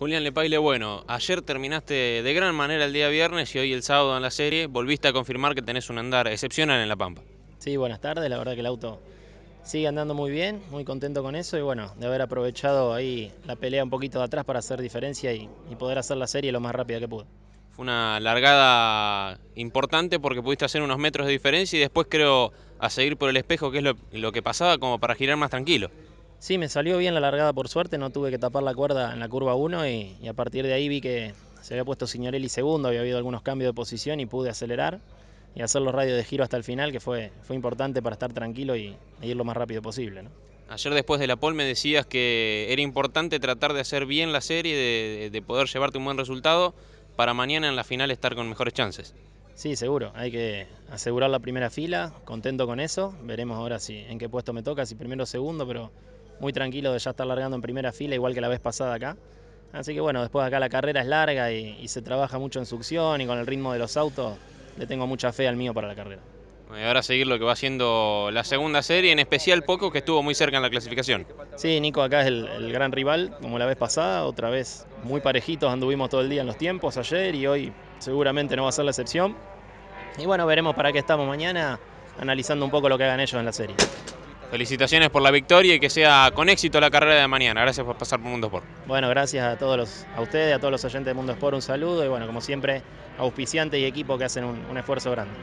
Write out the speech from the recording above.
Julián Lepaile, bueno, ayer terminaste de gran manera el día viernes y hoy el sábado en la serie volviste a confirmar que tenés un andar excepcional en La Pampa. Sí, buenas tardes, la verdad que el auto sigue andando muy bien, muy contento con eso y bueno, de haber aprovechado ahí la pelea un poquito de atrás para hacer diferencia y, poder hacer la serie lo más rápida que pudo. Fue una largada importante porque pudiste hacer unos metros de diferencia y después creo a seguir por el espejo, que es lo que pasaba, como para girar más tranquilo. Sí, me salió bien la largada por suerte, no tuve que tapar la cuerda en la curva 1 y, a partir de ahí vi que se había puesto Signorelli segundo, había habido algunos cambios de posición y pude acelerar y hacer los radios de giro hasta el final, que fue, fue importante para estar tranquilo y, e ir lo más rápido posible. Ayer después de la pole me decías que era importante tratar de hacer bien la serie, de, de poder llevarte un buen resultado para mañana en la final estar con mejores chances. Sí, seguro. Hay que asegurar la primera fila. Contento con eso. Veremos ahora si en qué puesto me toca, si primero o segundo, pero muy tranquilo de ya estar largando en primera fila, igual que la vez pasada acá. Así que bueno, después acá la carrera es larga y, se trabaja mucho en succión y con el ritmo de los autos, le tengo mucha fe al mío para la carrera. Y ahora seguir lo que va haciendo la segunda serie, en especial Poco, que estuvo muy cerca en la clasificación. Sí, Nico acá es el, el, gran rival, como la vez pasada, otra vez muy parejitos, anduvimos todo el día en los tiempos ayer y hoy seguramente no va a ser la excepción. Y bueno, veremos para qué estamos mañana, analizando un poco lo que hagan ellos en la serie. Felicitaciones por la victoria y que sea con éxito la carrera de mañana. Gracias por pasar por Mundo Sport. Bueno, gracias a todos los, a ustedes, a todos los oyentes de Mundo Sport, un saludo y bueno, como siempre, auspiciantes y equipo que hacen un esfuerzo grande.